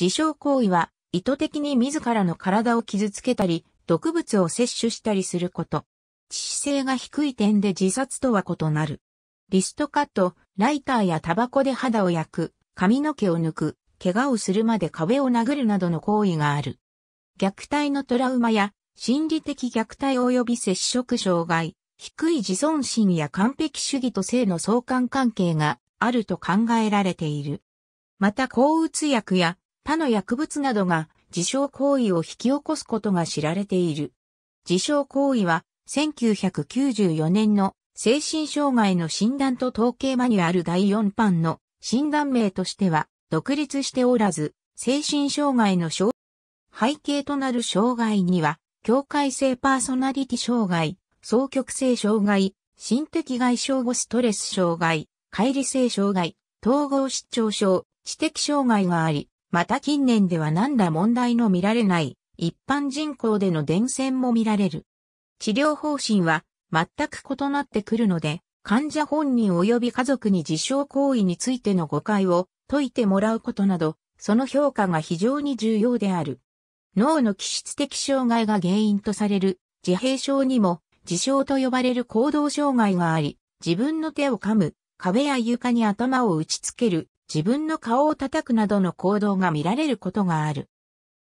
自傷行為は、意図的に自らの体を傷つけたり、毒物を摂取したりすること。致死性が低い点で自殺とは異なる。リストカット、ライターやタバコで肌を焼く、髪の毛を抜く、怪我をするまで壁を殴るなどの行為がある。虐待のトラウマや心理的虐待及び接触障害、低い自尊心や完璧主義と性の相関関係があると考えられている。また抗うつ薬や他の薬物などが自傷行為を引き起こすことが知られている。自傷行為は1994年の精神障害の診断と統計マニュアル第4版の診断名としては独立しておらず、精神障害の背景となる障害には、境界性パーソナリティ障害、双極性障害、心的外傷後ストレス障害、乖離性障害、統合失調症、知的障害があり、また近年では何ら問題の見られない一般人口での伝染も見られる。治療方針は全く異なってくるので、患者本人及び家族に自傷行為についての誤解を解いてもらうことなど、その評価が非常に重要である。脳の気質的障害が原因とされる自閉症にも自傷と呼ばれる行動障害があり、自分の手を噛む、壁や床に頭を打ちつける、自分の顔を叩くなどの行動が見られることがある。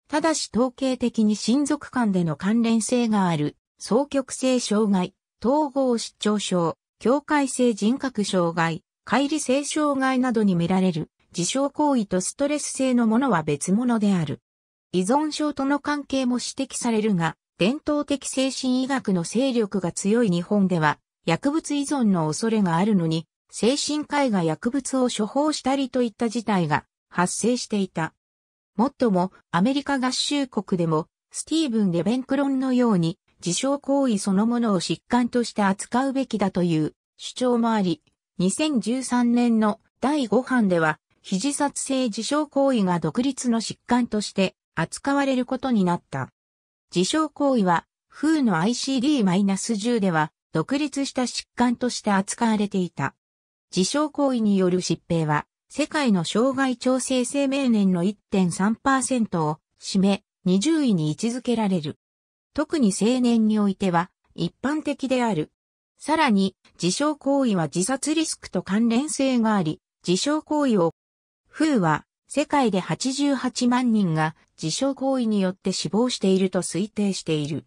ただし統計的に親族間での関連性がある、双極性障害、統合失調症、境界性人格障害、乖離性障害などに見られる、自傷行為とストレス性のものは別物である。依存症との関係も指摘されるが、伝統的精神医学の勢力が強い日本では、薬物依存の恐れがあるのに、精神科医が薬物を処方したりといった事態が発生していた。もっとも、アメリカ合衆国でも、スティーブン・レベンクロンのように、自傷行為そのものを疾患として扱うべきだという主張もあり、2013年の第5版では、非自殺性自傷行為が独立の疾患として扱われることになった。自傷行為は、風の ICD-10 では、独立した疾患として扱われていた。自傷行為による疾病は、世界の障害調整生命年の1.3%を占め、20位に位置づけられる。特に青年においては、一般的である。さらに、自傷行為は自殺リスクと関連性があり、自傷行為を、風は、世界で88万人が自傷行為によって死亡していると推定している。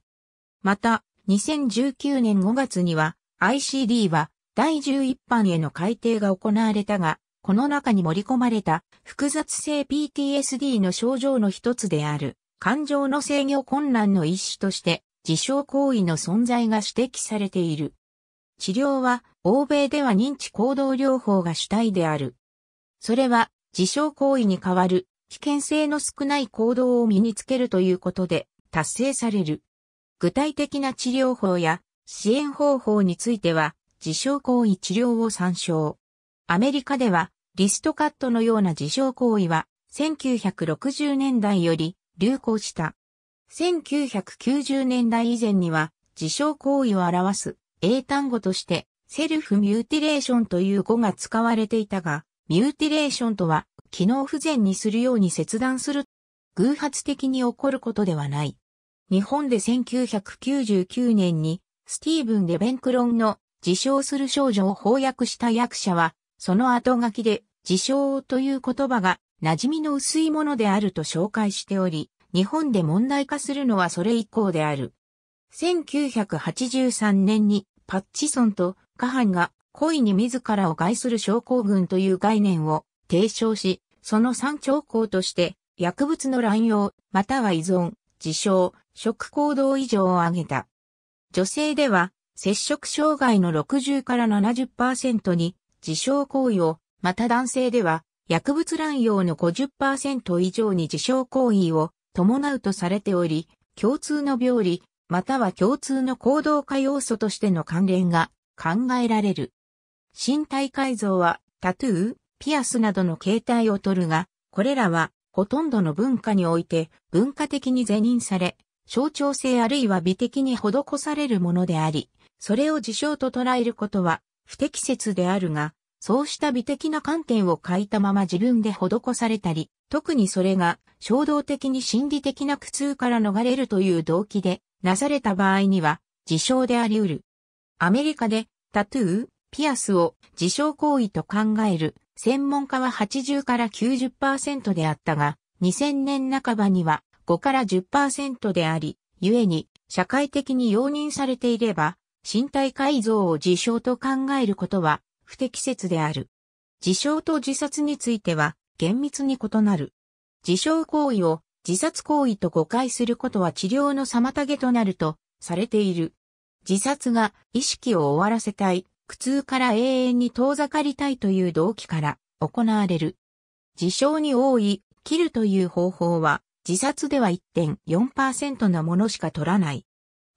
また、2019年5月には、ICD は第11版への改定が行われたが、この中に盛り込まれた複雑性 PTSD の症状の一つである感情の制御困難の一種として自傷行為の存在が指摘されている。治療は欧米では認知行動療法が主体である。それは自傷行為に代わる危険性の少ない行動を身につけるということで達成される。具体的な治療法や支援方法については自傷行為治療を参照。アメリカではリストカットのような自傷行為は1960年代より流行した。1990年代以前には自傷行為を表す英単語としてセルフミューティレーションという語が使われていたが、ミューティレーションとは機能不全にするように切断する。偶発的に起こることではない。日本で1999年にスティーブン・レベンクロンの自称する少女を翻訳した役者は、その後書きで、自称という言葉が馴染みの薄いものであると紹介しており、日本で問題化するのはそれ以降である。1983年にパッチソンとカハンが恋に自らを害する症候群という概念を提唱し、その三兆候として薬物の乱用、または依存、自称、食行動異常を挙げた。女性では摂食障害の60から70%に自傷行為を、また男性では薬物乱用の50%以上に自傷行為を伴うとされており、共通の病理、または共通の行動化要素としての関連が考えられる。身体改造はタトゥー、ピアスなどの形態をとるが、これらはほとんどの文化において文化的に是認され、象徴性あるいは美的に施されるものであり、それを事象と捉えることは不適切であるが、そうした美的な観点を欠いたまま自分で施されたり、特にそれが衝動的に心理的な苦痛から逃れるという動機でなされた場合には事象であり得る。アメリカでタトゥー、ピアスを自傷行為と考える専門家は80から90%であったが、2000年半ばには5から10%であり、故に社会的に容認されていれば、身体改造を自傷と考えることは不適切である。自傷と自殺については厳密に異なる。自傷行為を自殺行為と誤解することは治療の妨げとなるとされている。自殺が意識を終わらせたい、苦痛から永遠に遠ざかりたいという動機から行われる。自傷に多い、切るという方法は自殺では1.4%のものしか取らない。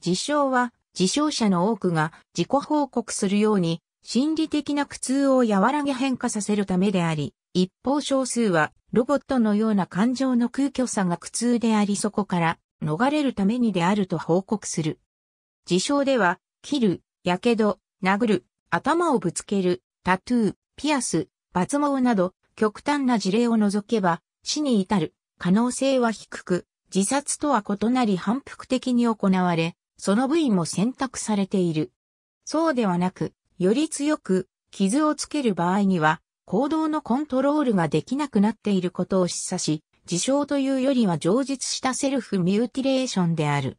自傷は自傷者の多くが自己報告するように、心理的な苦痛を和らげ変化させるためであり、一方少数はロボットのような感情の空虚さが苦痛でありそこから逃れるためにであると報告する。自傷では、切る、やけど、殴る、頭をぶつける、タトゥー、ピアス、抜毛など、極端な事例を除けば、死に至る可能性は低く、自殺とは異なり反復的に行われ、その部位も選択されている。そうではなく、より強く傷をつける場合には、行動のコントロールができなくなっていることを示唆し、自傷というよりは上実したセルフミューティレーションである。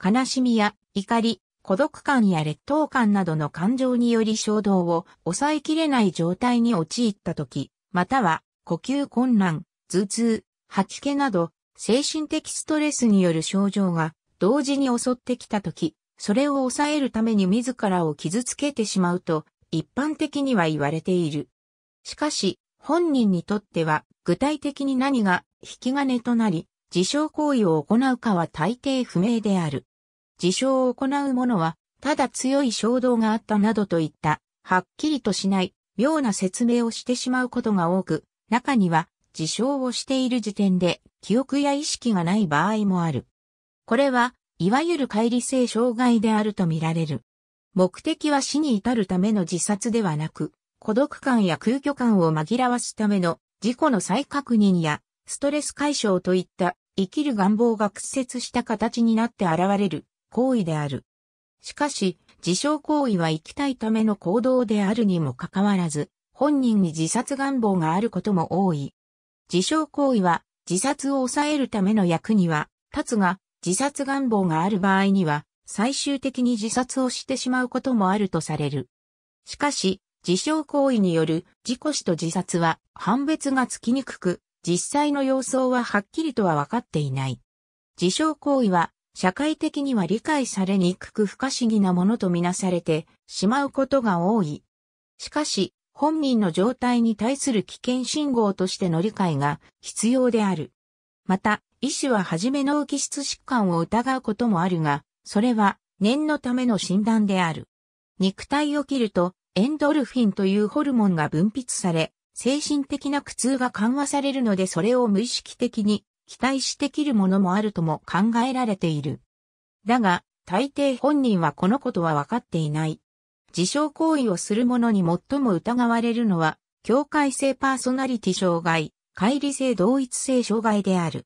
悲しみや怒り、孤独感や劣等感などの感情により衝動を抑えきれない状態に陥ったとき、または呼吸困難、頭痛、吐き気など精神的ストレスによる症状が同時に襲ってきた時、それを抑えるために自らを傷つけてしまうと、一般的には言われている。しかし、本人にとっては、具体的に何が引き金となり、自傷行為を行うかは大抵不明である。自傷を行う者は、ただ強い衝動があったなどといった、はっきりとしない、妙な説明をしてしまうことが多く、中には、自傷をしている時点で、記憶や意識がない場合もある。これは、いわゆる乖離性障害であるとみられる。目的は死に至るための自殺ではなく、孤独感や空虚感を紛らわすための自己の再確認やストレス解消といった生きる願望が屈折した形になって現れる行為である。しかし、自傷行為は生きたいための行動であるにもかかわらず、本人に自殺願望があることも多い。自傷行為は自殺を抑えるための役には立つが、自殺願望がある場合には、最終的に自殺をしてしまうこともあるとされる。しかし、自傷行為による事故死と自殺は判別がつきにくく、実際の様相ははっきりとは分かっていない。自傷行為は社会的には理解されにくく不可思議なものとみなされてしまうことが多い。しかし、本人の状態に対する危険信号としての理解が必要である。また、医師は初め脳き質疾患を疑うこともあるが、それは念のための診断である。肉体を切ると、エンドルフィンというホルモンが分泌され、精神的な苦痛が緩和されるのでそれを無意識的に期待して切るものもあるとも考えられている。だが、大抵本人はこのことは分かっていない。自傷行為をする者に最も疑われるのは、境界性パーソナリティ障害、乖離性同一性障害である。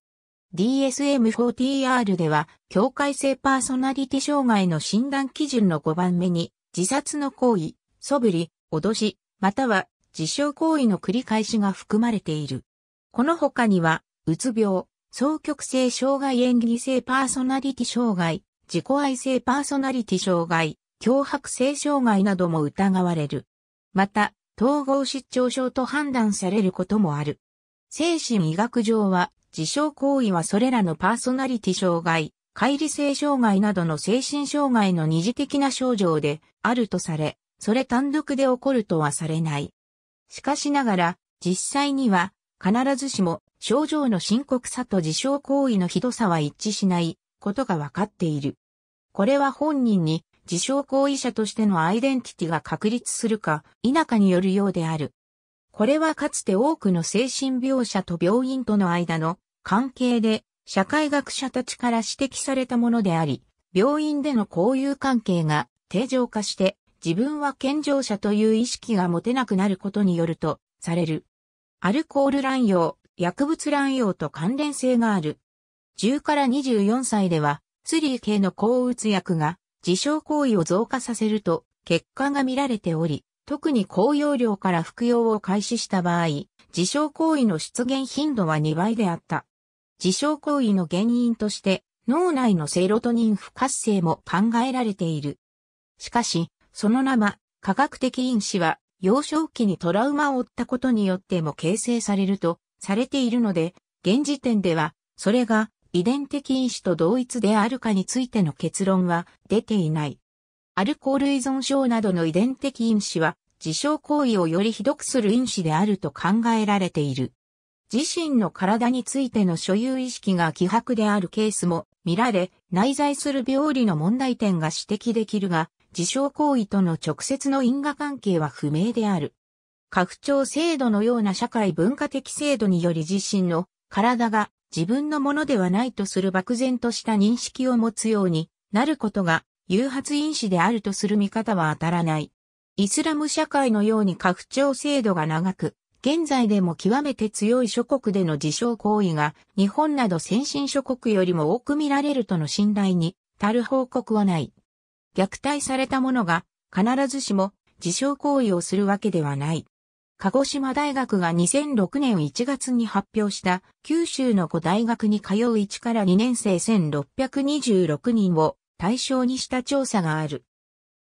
DSM-4TR では、境界性パーソナリティ障害の診断基準の5番目に、自殺の行為、素振り、脅し、または自傷行為の繰り返しが含まれている。この他には、うつ病、双極性障害演技性パーソナリティ障害、自己愛性パーソナリティ障害、脅迫性障害なども疑われる。また、統合失調症と判断されることもある。精神医学上は、自傷行為はそれらのパーソナリティ障害、乖離性障害などの精神障害の二次的な症状であるとされ、それ単独で起こるとはされない。しかしながら、実際には、必ずしも症状の深刻さと自傷行為のひどさは一致しないことがわかっている。これは本人に自傷行為者としてのアイデンティティが確立するか否かによるようである。これはかつて多くの精神病者と病院との間の関係で社会学者たちから指摘されたものであり、病院での交友関係が定常化して自分は健常者という意識が持てなくなることによるとされる。アルコール乱用、薬物乱用と関連性がある。10から24歳では、スリー系の抗うつ薬が自傷行為を増加させると結果が見られており、特に高容量から服用を開始した場合、自傷行為の出現頻度は2倍であった。自傷行為の原因として、脳内のセロトニン不活性も考えられている。しかし、その名生、科学的因子は、幼少期にトラウマを負ったことによっても形成されるとされているので、現時点では、それが遺伝的因子と同一であるかについての結論は出ていない。アルコール依存症などの遺伝的因子は、自傷行為をよりひどくする因子であると考えられている。自身の体についての所有意識が希薄であるケースも見られ、内在する病理の問題点が指摘できるが、自傷行為との直接の因果関係は不明である。拡張制度のような社会文化的制度により自身の体が自分のものではないとする漠然とした認識を持つようになることが誘発因子であるとする見方は当たらない。イスラム社会のように拡張制度が長く、現在でも極めて強い諸国での自傷行為が日本など先進諸国よりも多く見られるとの信頼に足る報告はない。虐待された者が必ずしも自傷行為をするわけではない。鹿児島大学が2006年1月に発表した九州の子大学に通う1から2年生1626人を対象にした調査がある。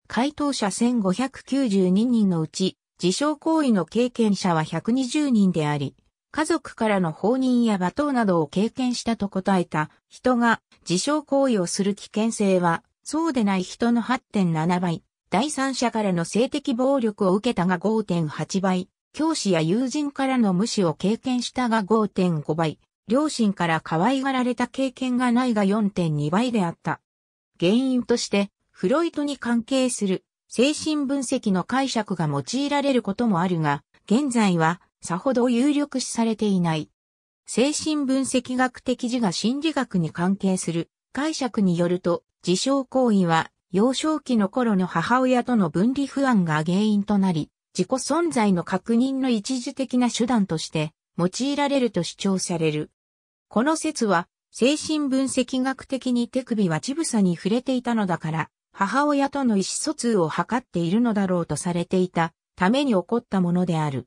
回答者1592人のうち、自傷行為の経験者は120人であり、家族からの放任や罵倒などを経験したと答えた人が自傷行為をする危険性は、そうでない人の8.7倍、第三者からの性的暴力を受けたが5.8倍、教師や友人からの無視を経験したが5.5倍、両親から可愛がられた経験がないが4.2倍であった。原因として、フロイトに関係する精神分析の解釈が用いられることもあるが、現在はさほど有力視されていない。精神分析学的自我心理学に関係する解釈によると、自傷行為は幼少期の頃の母親との分離不安が原因となり、自己存在の確認の一時的な手段として用いられると主張される。この説は精神分析学的に手首は乳房に触れていたのだから、母親との意思疎通を図っているのだろうとされていたために起こったものである。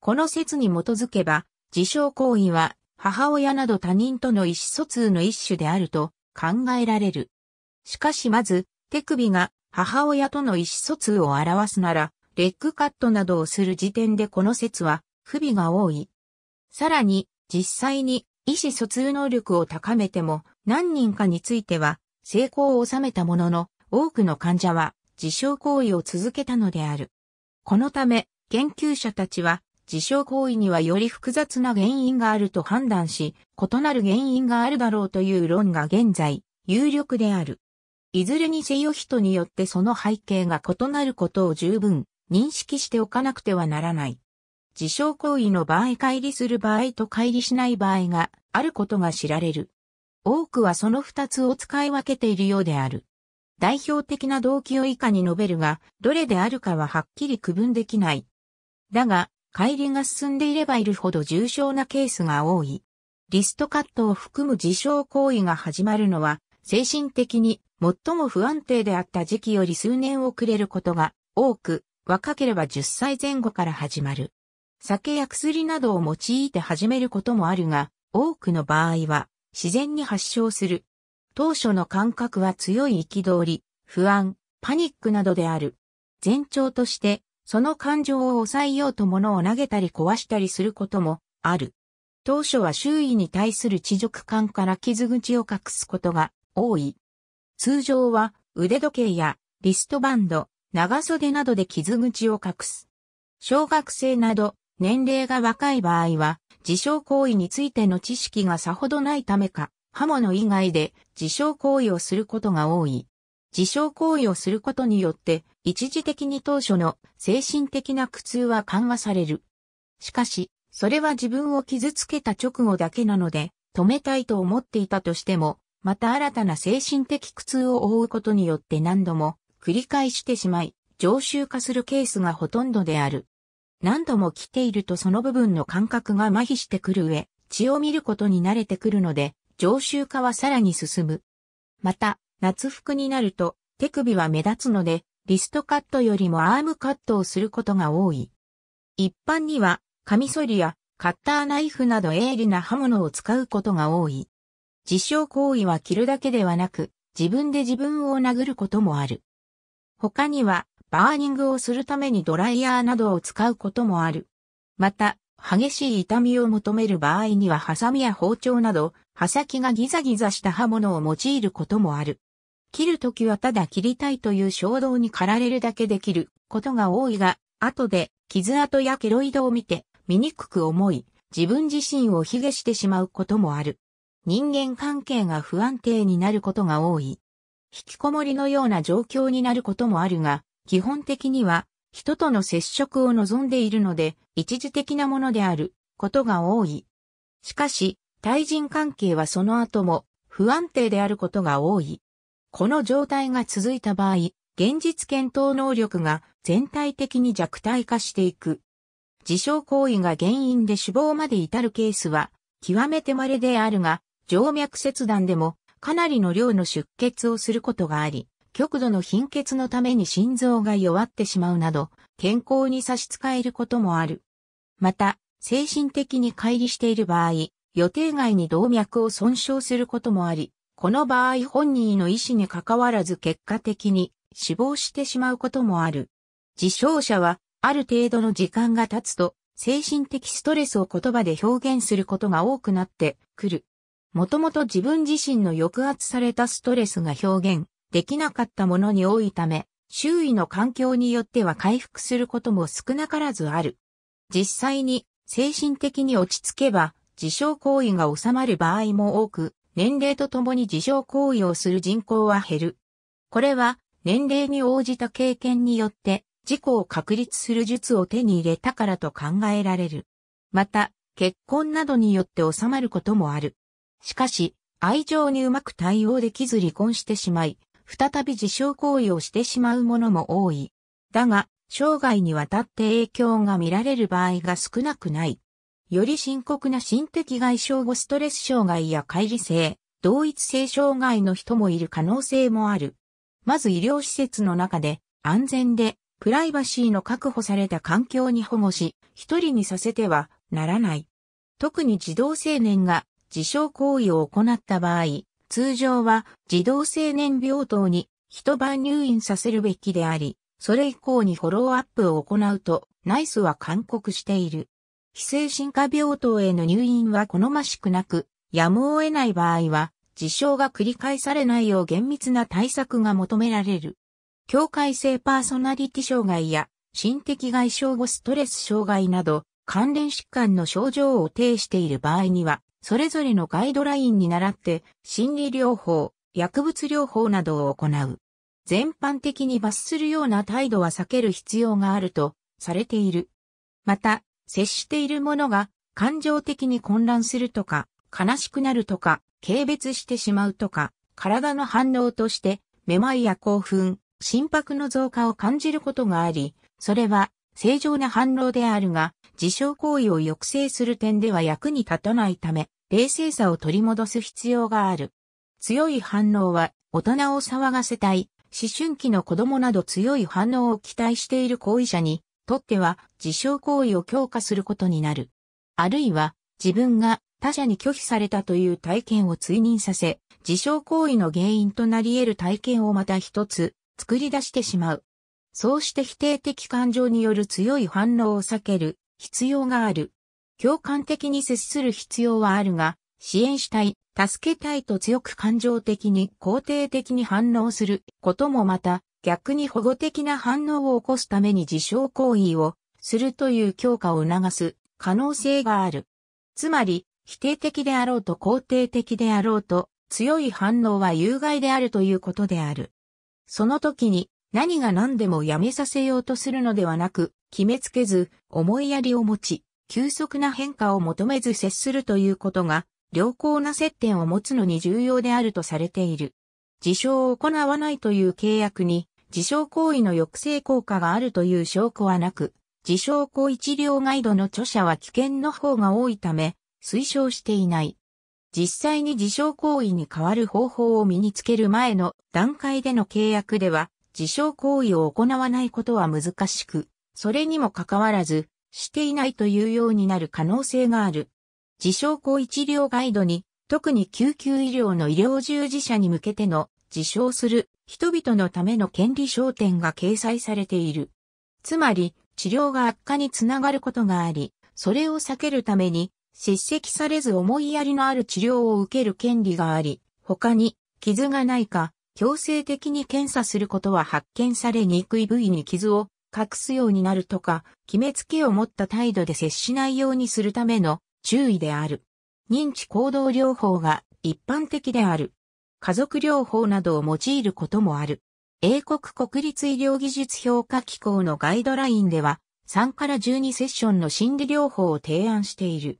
この説に基づけば、自傷行為は母親など他人との意思疎通の一種であると考えられる。しかしまず、手首が母親との意思疎通を表すなら、レッグカットなどをする時点でこの説は不備が多い。さらに、実際に意思疎通能力を高めても何人かについては成功を収めたものの多くの患者は自傷行為を続けたのである。このため研究者たちは自傷行為にはより複雑な原因があると判断し、異なる原因があるだろうという論が現在有力である。いずれにせよ人によってその背景が異なることを十分認識しておかなくてはならない。自傷行為の場合乖離する場合と乖離しない場合があることが知られる。多くはその二つを使い分けているようである。代表的な動機を以下に述べるが、どれであるかははっきり区分できない。だが、乖離が進んでいればいるほど重症なケースが多い。リストカットを含む自傷行為が始まるのは、精神的に最も不安定であった時期より数年遅れることが多く、若ければ10歳前後から始まる。酒や薬などを用いて始めることもあるが、多くの場合は自然に発症する。当初の感覚は強い憤り、不安、パニックなどである。前兆として、その感情を抑えようと物を投げたり壊したりすることもある。当初は周囲に対する知辱感から傷口を隠すことが多い。通常は腕時計やリストバンド、長袖などで傷口を隠す。小学生など年齢が若い場合は、自傷行為についての知識がさほどないためか、刃物以外で自傷行為をすることが多い。自傷行為をすることによって、一時的に当初の精神的な苦痛は緩和される。しかし、それは自分を傷つけた直後だけなので、止めたいと思っていたとしても、また新たな精神的苦痛を負うことによって何度も繰り返してしまい、常習化するケースがほとんどである。何度も来ているとその部分の感覚が麻痺してくる上、血を見ることに慣れてくるので、常習化はさらに進む。また、夏服になると手首は目立つので、リストカットよりもアームカットをすることが多い。一般には、カミソリやカッターナイフなど鋭利な刃物を使うことが多い。自傷行為は着るだけではなく、自分で自分を殴ることもある。他には、バーニングをするためにドライヤーなどを使うこともある。また、激しい痛みを求める場合にはハサミや包丁など、刃先がギザギザした刃物を用いることもある。切るときはただ切りたいという衝動に駆られるだけできることが多いが、後で傷跡やケロイドを見て醜く思い、自分自身を卑下してしまうこともある。人間関係が不安定になることが多い。引きこもりのような状況になることもあるが、基本的には人との接触を望んでいるので一時的なものであることが多い。しかし、対人関係はその後も不安定であることが多い。この状態が続いた場合、現実検討能力が全体的に弱体化していく。自傷行為が原因で死亡まで至るケースは極めて稀であるが、静脈切断でもかなりの量の出血をすることがあり、極度の貧血のために心臓が弱ってしまうなど、健康に差し支えることもある。また、精神的に乖離している場合、予定外に動脈を損傷することもあり、この場合本人の意思に関わらず結果的に死亡してしまうこともある。自傷者は、ある程度の時間が経つと、精神的ストレスを言葉で表現することが多くなってくる。もともと自分自身の抑圧されたストレスが表現できなかったものに多いため、周囲の環境によっては回復することも少なからずある。実際に精神的に落ち着けば自傷行為が収まる場合も多く、年齢とともに自傷行為をする人口は減る。これは年齢に応じた経験によって自己を確立する術を手に入れたからと考えられる。また、結婚などによって収まることもある。しかし、愛情にうまく対応できず離婚してしまい、再び自傷行為をしてしまうものも多い。だが、生涯にわたって影響が見られる場合が少なくない。より深刻な心的外傷後ストレス障害や乖離性、同一性障害の人もいる可能性もある。まず医療施設の中で安全でプライバシーの確保された環境に保護し、一人にさせてはならない。特に児童青年が自傷行為を行った場合、通常は児童青年病棟に一晩入院させるべきであり、それ以降にフォローアップを行うと、ナイスは勧告している。非精神科病棟への入院は好ましくなく、やむを得ない場合は、事象が繰り返されないよう厳密な対策が求められる。境界性パーソナリティ障害や、心的外傷後ストレス障害など、関連疾患の症状を呈している場合には、それぞれのガイドラインに倣って、心理療法、薬物療法などを行う。全般的に罰するような態度は避ける必要があるとされている。また、接している者が感情的に混乱するとか、悲しくなるとか、軽蔑してしまうとか、体の反応として、めまいや興奮、心拍の増加を感じることがあり、それは正常な反応であるが、自傷行為を抑制する点では役に立たないため、冷静さを取り戻す必要がある。強い反応は大人を騒がせたい、思春期の子供など強い反応を期待している行為者にとっては自傷行為を強化することになる。あるいは自分が他者に拒否されたという体験を追認させ、自傷行為の原因となり得る体験をまた一つ作り出してしまう。そうして否定的感情による強い反応を避ける必要がある。共感的に接する必要はあるが、支援したい、助けたいと強く感情的に肯定的に反応することもまた、逆に保護的な反応を起こすために自傷行為をするという強化を促す可能性がある。つまり、否定的であろうと肯定的であろうと、強い反応は有害であるということである。その時に何が何でもやめさせようとするのではなく、決めつけず、思いやりを持ち、急速な変化を求めず接するということが、良好な接点を持つのに重要であるとされている。自称を行わないという契約に、自称行為の抑制効果があるという証拠はなく、自称行為治療ガイドの著者は危険の方が多いため、推奨していない。実際に自称行為に変わる方法を身につける前の段階での契約では、自称行為を行わないことは難しく、それにもかかわらず、していないというようになる可能性がある。自称後一療ガイドに、特に救急医療の医療従事者に向けての自称する人々のための権利焦点が掲載されている。つまり、治療が悪化につながることがあり、それを避けるために、叱責されず思いやりのある治療を受ける権利があり、他に、傷がないか、強制的に検査することは発見されにくい部位に傷を隠すようになるとか、決めつけを持った態度で接しないようにするための注意である。認知行動療法が一般的である。家族療法などを用いることもある。英国国立医療技術評価機構のガイドラインでは、3から12セッションの心理療法を提案している。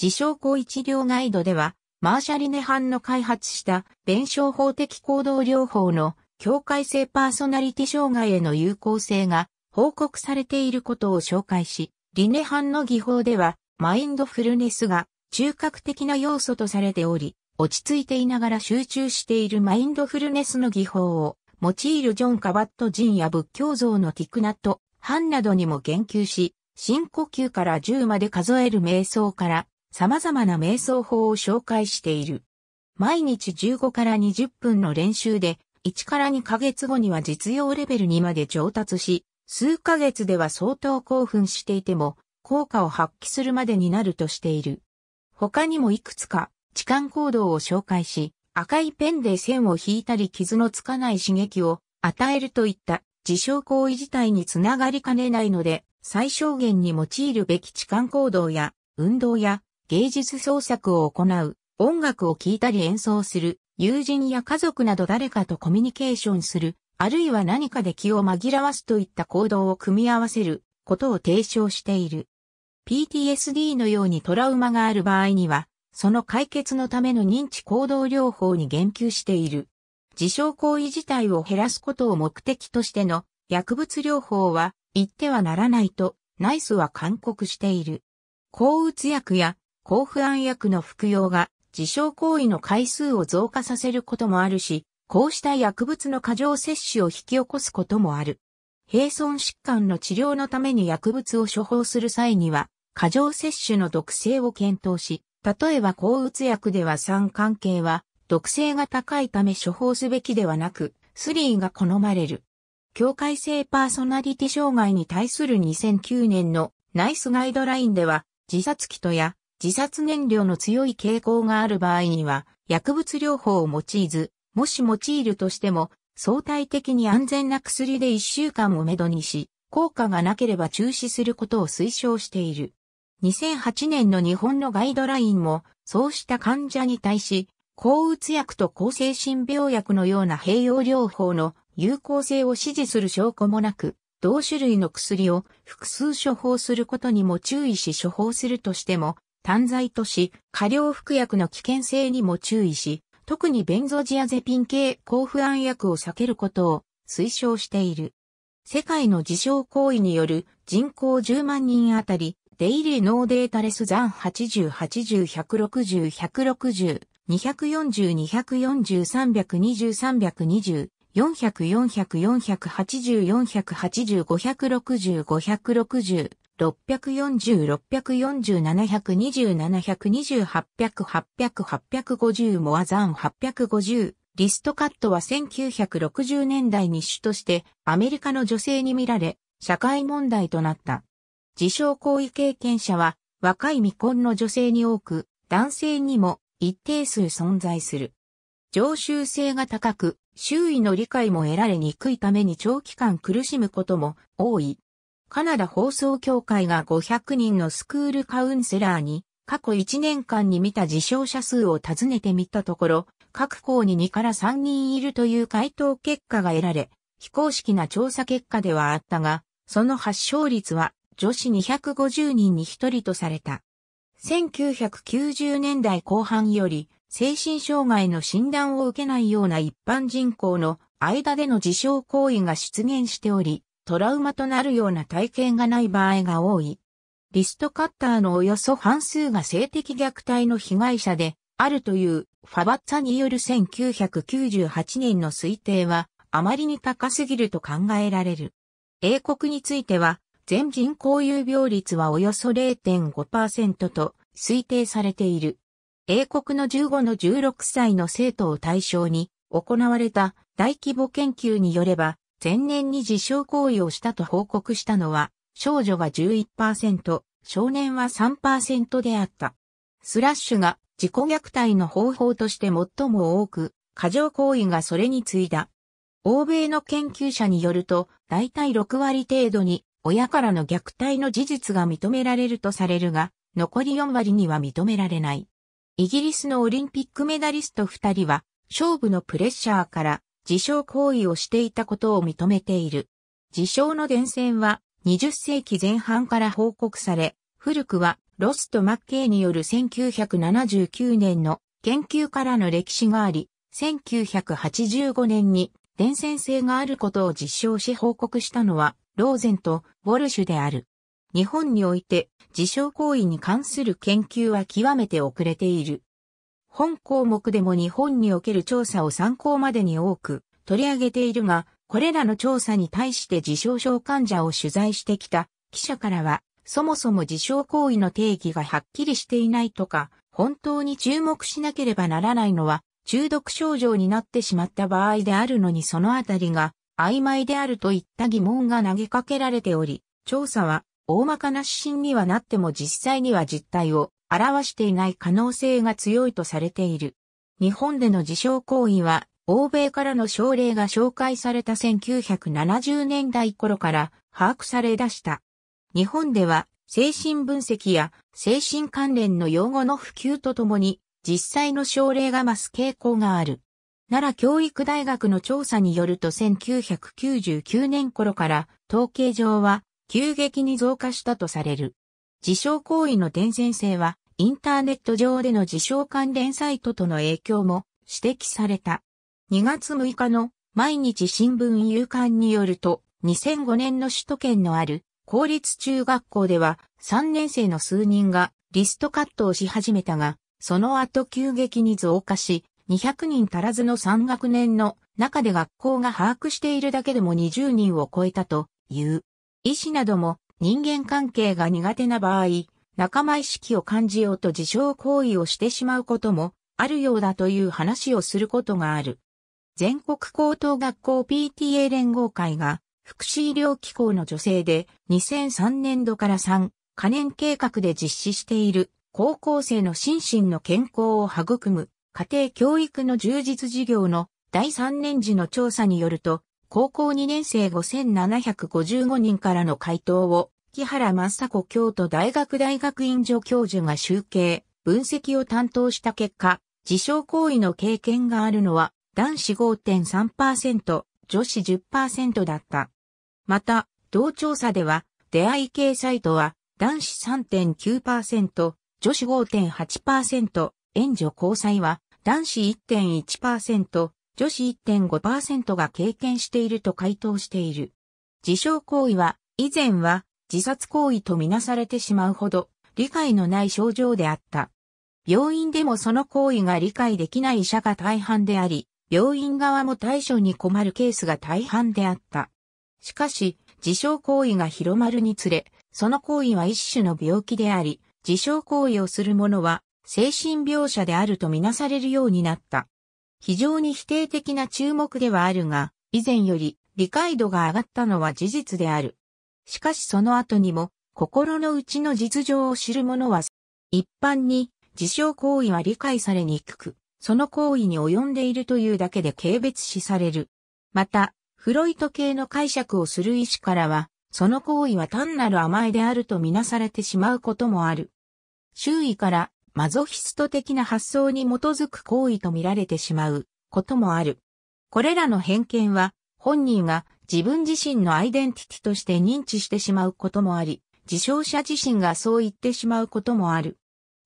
自傷高一療ガイドでは、マーシャリネ班の開発した弁証法的行動療法の境界性パーソナリティ障害への有効性が報告されていることを紹介し、リネハンの技法では、マインドフルネスが中核的な要素とされており、落ち着いていながら集中しているマインドフルネスの技法を用いるジョン・カバット・ジンや仏教像のティクナット、ハンなどにも言及し、深呼吸から10まで数える瞑想から様々な瞑想法を紹介している。毎日15から20分の練習で、1から2ヶ月後には実用レベルにまで上達し、数ヶ月では相当興奮していても、効果を発揮するまでになるとしている。他にもいくつか、痴漢行動を紹介し、赤いペンで線を引いたり傷のつかない刺激を与えるといった自傷行為自体につながりかねないので、最小限に用いるべき痴漢行動や、運動や芸術創作を行う、音楽を聴いたり演奏する、友人や家族など誰かとコミュニケーションする、あるいは何かで気を紛らわすといった行動を組み合わせることを提唱している。PTSD のようにトラウマがある場合には、その解決のための認知行動療法に言及している。自傷行為自体を減らすことを目的としての薬物療法は言ってはならないとナイスは勧告している。抗うつ薬や抗不安薬の服用が自傷行為の回数を増加させることもあるし、こうした薬物の過剰摂取を引き起こすこともある。閉損疾患の治療のために薬物を処方する際には、過剰摂取の毒性を検討し、例えば抗うつ薬では酸関係は、毒性が高いため処方すべきではなく、スリーが好まれる。境界性パーソナリティ障害に対する2009年のナイスガイドラインでは、自殺鬼とや自殺燃料の強い傾向がある場合には、薬物療法を用いず、もし用いるとしても、相対的に安全な薬で1週間をめどにし、効果がなければ中止することを推奨している。2008年の日本のガイドラインも、そうした患者に対し、抗うつ薬と抗精神病薬のような併用療法の有効性を支持する証拠もなく、同種類の薬を複数処方することにも注意し処方するとしても、単剤とし、過量服薬の危険性にも注意し、特にベンゾジアゼピン系抗不安薬を避けることを推奨している。世界の自傷行為による人口10万人あたり、デイリーノーデータレス残80、80、160、160、240、240、320、320、400、400、480、480、560、560、640,647,120,720,800,800,850モアザン850リストカットは1960年代に主としてアメリカの女性に見られ社会問題となった。自傷行為経験者は若い未婚の女性に多く男性にも一定数存在する。常習性が高く周囲の理解も得られにくいために長期間苦しむことも多い。カナダ放送協会が500人のスクールカウンセラーに、過去1年間に見た受賞者数を尋ねてみたところ、各校に2から3人いるという回答結果が得られ、非公式な調査結果ではあったが、その発症率は女子250人に1人とされた。1990年代後半より精神障害の診断を受けないような一般人口の間での自傷行為が出現しており、トラウマとなるような体験がない場合が多い。リストカッターのおよそ半数が性的虐待の被害者であるというファバッツァによる1998年の推定はあまりに高すぎると考えられる。英国については全人口有病率はおよそ0.5%と推定されている。英国の15の16歳の生徒を対象に行われた大規模研究によれば前年に自傷行為をしたと報告したのは、少女が11%、少年は3%であった。スラッシュが自己虐待の方法として最も多く、過剰行為がそれに次いだ。欧米の研究者によると、大体6割程度に親からの虐待の事実が認められるとされるが、残り4割には認められない。イギリスのオリンピックメダリスト2人は、勝負のプレッシャーから自傷行為をしていたことを認めている。自傷の伝染は20世紀前半から報告され、古くはロスとマッケイによる1979年の研究からの歴史があり、1985年に伝染性があることを実証し報告したのは、ローゼンとウォルシュである。日本において、自傷行為に関する研究は極めて遅れている。本項目でも日本における調査を参考までに多く取り上げているが、これらの調査に対して自傷症患者を取材してきた記者からは、そもそも自傷行為の定義がはっきりしていないとか、本当に注目しなければならないのは、中毒症状になってしまった場合であるのにそのあたりが曖昧であるといった疑問が投げかけられており、調査は大まかな指針にはなっても実際には実態を表していない可能性が強いとされている。日本での自傷行為は、欧米からの症例が紹介された1970年代頃から把握され出した。日本では、精神分析や精神関連の用語の普及とともに、実際の症例が増す傾向がある。奈良教育大学の調査によると1999年頃から統計上は急激に増加したとされる。自傷行為の伝染性はインターネット上での自称関連サイトとの影響も指摘された。2月6日の毎日新聞夕刊によると、2005年の首都圏のある公立中学校では3年生の数人がリストカットをし始めたが、その後急激に増加し、200人足らずの3学年の中で学校が把握しているだけでも20人を超えたという。医師なども人間関係が苦手な場合、仲間意識を感じようと自傷行為をしてしまうこともあるようだという話をすることがある。全国高等学校 PTA 連合会が福祉医療機構の女性で2003年度から3可燃計画で実施している高校生の心身の健康を育む家庭教育の充実事業の第3年時の調査によると高校2年生5755人からの回答を木原正子京都大学大学院助教授が集計、分析を担当した結果、自傷行為の経験があるのは男子5.3%、女子10%だった。また、同調査では、出会い系サイトは男子3.9%、女子5.8%、援助交際は男子1.1%、女子1.5%が経験していると回答している。自傷行為は以前は自殺行為とみなされてしまうほど理解のない症状であった。病院でもその行為が理解できない医者が大半であり、病院側も対処に困るケースが大半であった。しかし、自傷行為が広まるにつれ、その行為は一種の病気であり、自傷行為をする者は精神病者であるとみなされるようになった。非常に否定的な注目ではあるが、以前より理解度が上がったのは事実である。しかしその後にも、心の内の実情を知る者は、一般に、自傷行為は理解されにくく、その行為に及んでいるというだけで軽蔑視される。また、フロイト系の解釈をする医師からは、その行為は単なる甘えであるとみなされてしまうこともある。周囲からマゾヒスト的な発想に基づく行為と見られてしまうこともある。これらの偏見は本人が自分自身のアイデンティティとして認知してしまうこともあり、自称者自身がそう言ってしまうこともある。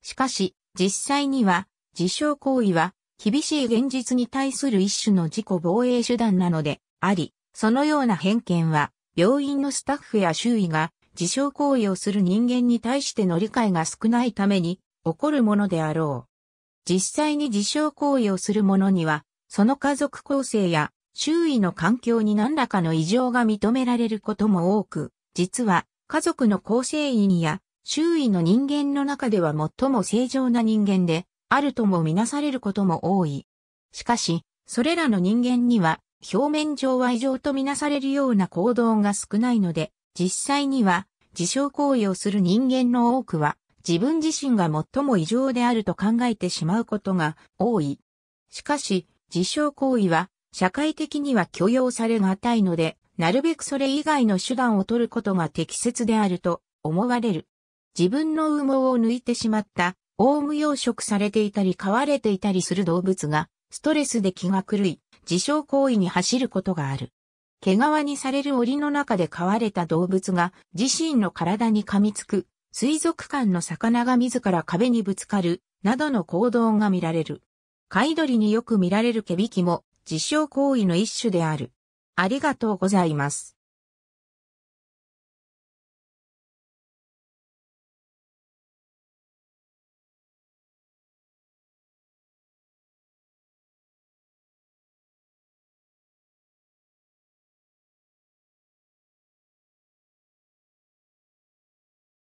しかし、実際には、自傷行為は、厳しい現実に対する一種の自己防衛手段なので、あり、そのような偏見は、病院のスタッフや周囲が、自傷行為をする人間に対しての理解が少ないために、起こるものであろう。実際に自傷行為をする者には、その家族構成や周囲の環境に何らかの異常が認められることも多く、実は家族の構成員や周囲の人間の中では最も正常な人間であるともみなされることも多い。しかし、それらの人間には表面上は異常とみなされるような行動が少ないので、実際には自傷行為をする人間の多くは自分自身が最も異常であると考えてしまうことが多い。しかし、自傷行為は社会的には許容されがたいので、なるべくそれ以外の手段を取ることが適切であると思われる。自分の羽毛を抜いてしまった、オウム養殖されていたり飼われていたりする動物が、ストレスで気が狂い、自傷行為に走ることがある。毛皮にされる檻の中で飼われた動物が自身の体に噛みつく、水族館の魚が自ら壁にぶつかる、などの行動が見られる。飼い鳥によく見られる毛引きも自傷行為の一種である。ありがとうございます。